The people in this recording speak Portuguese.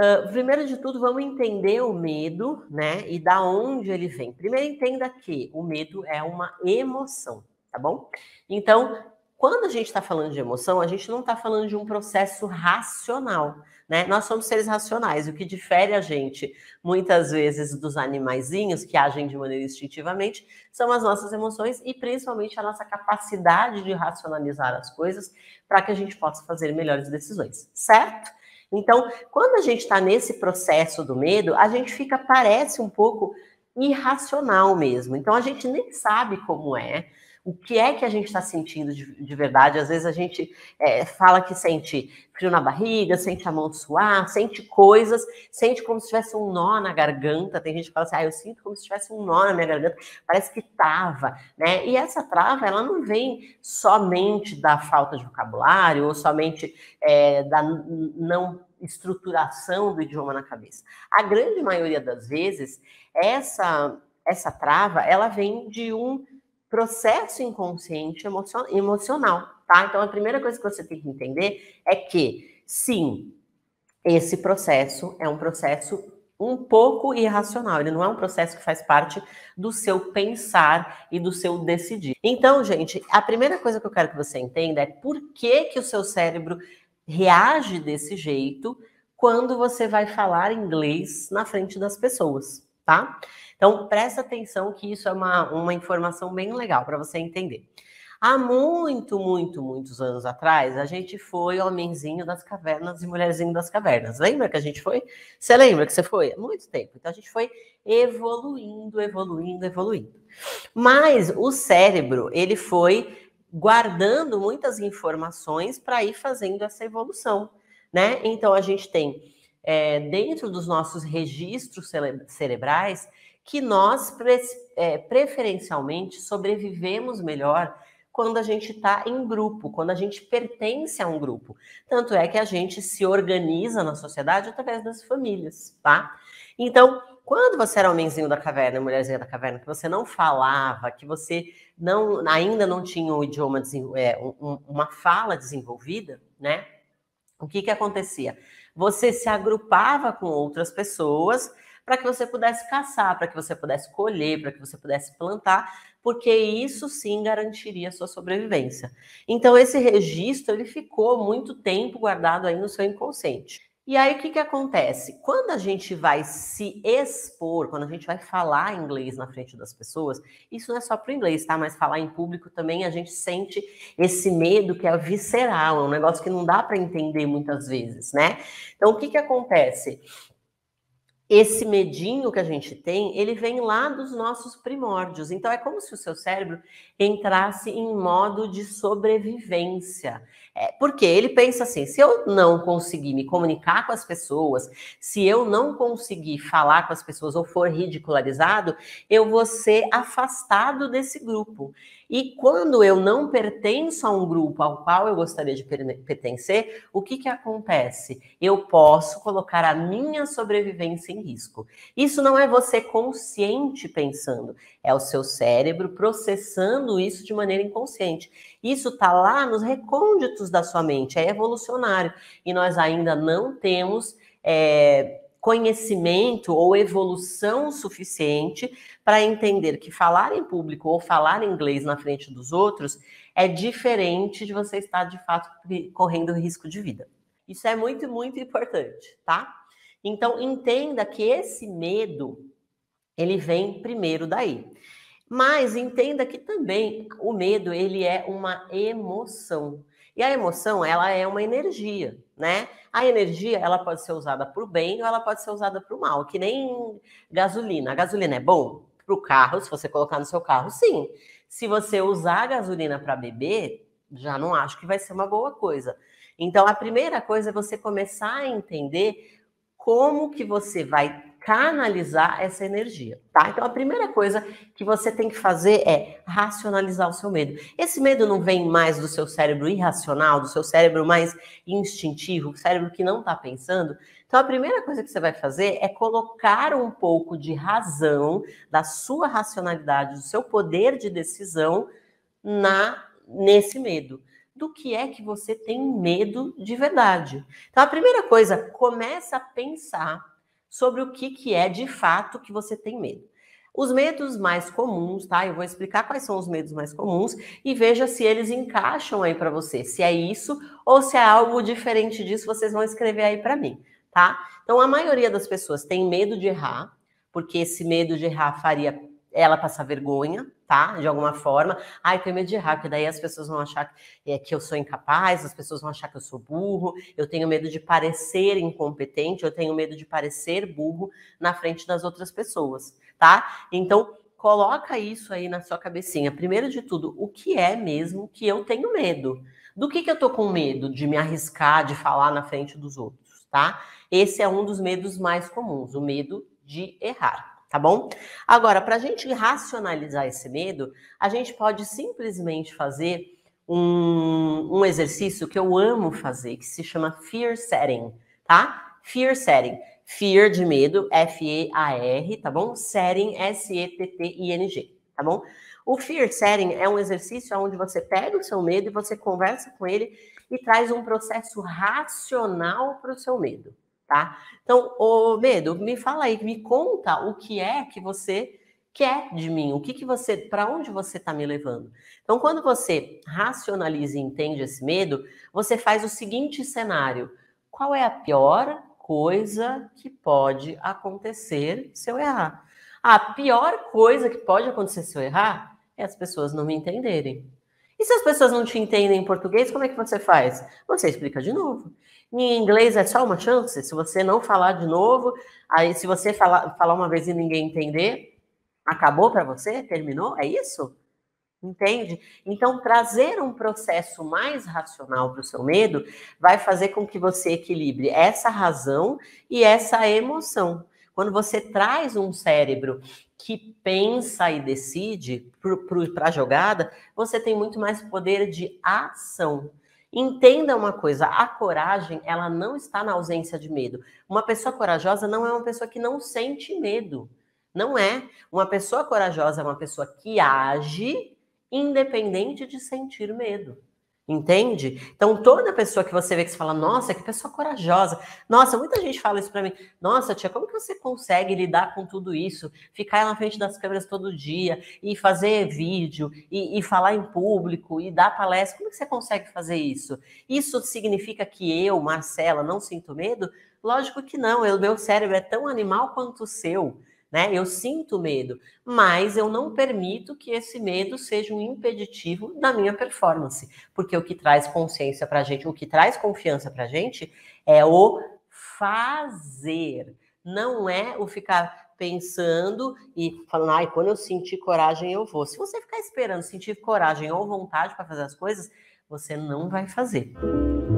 Ah, primeiro de tudo, vamos entender o medo, né? E da onde ele vem. Primeiro, entenda que o medo é uma emoção, tá bom? Então, quando a gente está falando de emoção, a gente não está falando de um processo racional, né? Nós somos seres racionais. O que difere a gente, muitas vezes, dos animaizinhos que agem de maneira instintivamente, são as nossas emoções e principalmente a nossa capacidade de racionalizar as coisas para que a gente possa fazer melhores decisões, certo? Então, quando a gente está nesse processo do medo, a gente fica, parece um pouco irracional mesmo. Então, a gente nem sabe como é, o que é que a gente está sentindo de, de, verdade. Às vezes a gente é, fala que sente frio na barriga, sente a mão suar, sente coisas, sente como se tivesse um nó na garganta. Tem gente que fala assim, ah, eu sinto como se tivesse um nó na minha garganta, parece que trava, né? E essa trava, ela não vem somente da falta de vocabulário ou somente é, da não estruturação do idioma na cabeça. A grande maioria das vezes, essa, essa trava, ela vem de um processo inconsciente emocional, tá? Então, a primeira coisa que você tem que entender é que, sim, esse processo é um processo um pouco irracional, ele não é um processo que faz parte do seu pensar e do seu decidir. Então, gente, a primeira coisa que eu quero que você entenda é por que, que o seu cérebro reage desse jeito quando você vai falar inglês na frente das pessoas, tá? Então, presta atenção que isso é uma, uma informação bem legal para você entender. Há muito, muito, muitos anos atrás, a gente foi homenzinho das cavernas e mulherzinho das cavernas. Lembra que a gente foi? Você lembra que você foi? muito tempo. Então a gente foi evoluindo, evoluindo, evoluindo. Mas o cérebro, ele foi guardando muitas informações para ir fazendo essa evolução, né? Então a gente tem é, dentro dos nossos registros cere cerebrais que nós pre é, preferencialmente sobrevivemos melhor quando a gente está em grupo, quando a gente pertence a um grupo. Tanto é que a gente se organiza na sociedade através das famílias, tá? Então, quando você era homenzinho da caverna, mulherzinha da caverna, que você não falava, que você não ainda não tinha um idioma, é, um, uma fala desenvolvida, né? O que que acontecia? Você se agrupava com outras pessoas para que você pudesse caçar, para que você pudesse colher, para que você pudesse plantar, porque isso sim garantiria a sua sobrevivência. Então esse registro ele ficou muito tempo guardado aí no seu inconsciente. E aí o que, que acontece? Quando a gente vai se expor, quando a gente vai falar inglês na frente das pessoas, isso não é só para o inglês, tá? Mas falar em público também a gente sente esse medo que é visceral, é um negócio que não dá para entender muitas vezes, né? Então o que, que acontece? esse medinho que a gente tem, ele vem lá dos nossos primórdios. Então é como se o seu cérebro entrasse em modo de sobrevivência. É, porque ele pensa assim: se eu não conseguir me comunicar com as pessoas, se eu não conseguir falar com as pessoas ou for ridicularizado, eu vou ser afastado desse grupo. E quando eu não pertenço a um grupo ao qual eu gostaria de pertencer, o que, que acontece? Eu posso colocar a minha sobrevivência em risco. Isso não é você consciente pensando, é o seu cérebro processando isso de maneira inconsciente. Isso está lá nos recônditos da sua mente, é evolucionário. E nós ainda não temos. É conhecimento ou evolução suficiente para entender que falar em público ou falar inglês na frente dos outros é diferente de você estar de fato correndo risco de vida. Isso é muito, muito importante, tá? Então entenda que esse medo ele vem primeiro daí. Mas entenda que também o medo ele é uma emoção. E a emoção, ela é uma energia, né? A energia, ela pode ser usada para o bem ou ela pode ser usada para o mal, que nem gasolina. A gasolina é bom para o carro, se você colocar no seu carro, sim. Se você usar a gasolina para beber, já não acho que vai ser uma boa coisa. Então, a primeira coisa é você começar a entender como que você vai canalizar essa energia, tá? Então a primeira coisa que você tem que fazer é racionalizar o seu medo. Esse medo não vem mais do seu cérebro irracional, do seu cérebro mais instintivo, o cérebro que não está pensando. Então a primeira coisa que você vai fazer é colocar um pouco de razão da sua racionalidade, do seu poder de decisão na nesse medo do que é que você tem medo de verdade. Então a primeira coisa, começa a pensar sobre o que, que é de fato que você tem medo. Os medos mais comuns, tá? Eu vou explicar quais são os medos mais comuns e veja se eles encaixam aí para você, se é isso ou se é algo diferente disso, vocês vão escrever aí para mim, tá? Então a maioria das pessoas tem medo de errar, porque esse medo de errar faria ela passar vergonha, tá? De alguma forma. Ai, tenho medo de errar, porque daí as pessoas vão achar que, é, que eu sou incapaz, as pessoas vão achar que eu sou burro, eu tenho medo de parecer incompetente, eu tenho medo de parecer burro na frente das outras pessoas, tá? Então, coloca isso aí na sua cabecinha. Primeiro de tudo, o que é mesmo que eu tenho medo? Do que, que eu tô com medo de me arriscar, de falar na frente dos outros, tá? Esse é um dos medos mais comuns, o medo de errar tá bom? Agora, para a gente racionalizar esse medo, a gente pode simplesmente fazer um, um exercício que eu amo fazer, que se chama Fear Setting, tá? Fear Setting. Fear de medo, F-E-A-R, tá bom? Setting, S-E-T-T-I-N-G, tá bom? O Fear Setting é um exercício onde você pega o seu medo e você conversa com ele e traz um processo racional para o seu medo, tá? Então, ô Medo, me fala aí, me conta o que é que você quer de mim, o que que você, para onde você está me levando? Então, quando você racionaliza e entende esse medo, você faz o seguinte cenário: qual é a pior coisa que pode acontecer se eu errar? A pior coisa que pode acontecer se eu errar é as pessoas não me entenderem. E se as pessoas não te entendem em português, como é que você faz? Você explica de novo. Em inglês é só uma chance. Se você não falar de novo, aí se você falar, falar uma vez e ninguém entender, acabou para você? Terminou? É isso? Entende? Então, trazer um processo mais racional para o seu medo vai fazer com que você equilibre essa razão e essa emoção. Quando você traz um cérebro que pensa e decide para a jogada, você tem muito mais poder de ação. Entenda uma coisa, a coragem, ela não está na ausência de medo. Uma pessoa corajosa não é uma pessoa que não sente medo. Não é. Uma pessoa corajosa é uma pessoa que age independente de sentir medo. Entende? Então, toda pessoa que você vê que você fala, nossa, que pessoa corajosa. Nossa, muita gente fala isso para mim. Nossa, tia, como que você consegue lidar com tudo isso? Ficar na frente das câmeras todo dia e fazer vídeo e, e falar em público e dar palestra. Como que você consegue fazer isso? Isso significa que eu, Marcela, não sinto medo? Lógico que não. meu cérebro é tão animal quanto o seu né? Eu sinto medo, mas eu não permito que esse medo seja um impeditivo da minha performance, porque o que traz consciência para gente, o que traz confiança para gente é o fazer, não é o ficar pensando e falando, ai, quando eu sentir coragem eu vou. Se você ficar esperando sentir coragem ou vontade para fazer as coisas, você não vai fazer.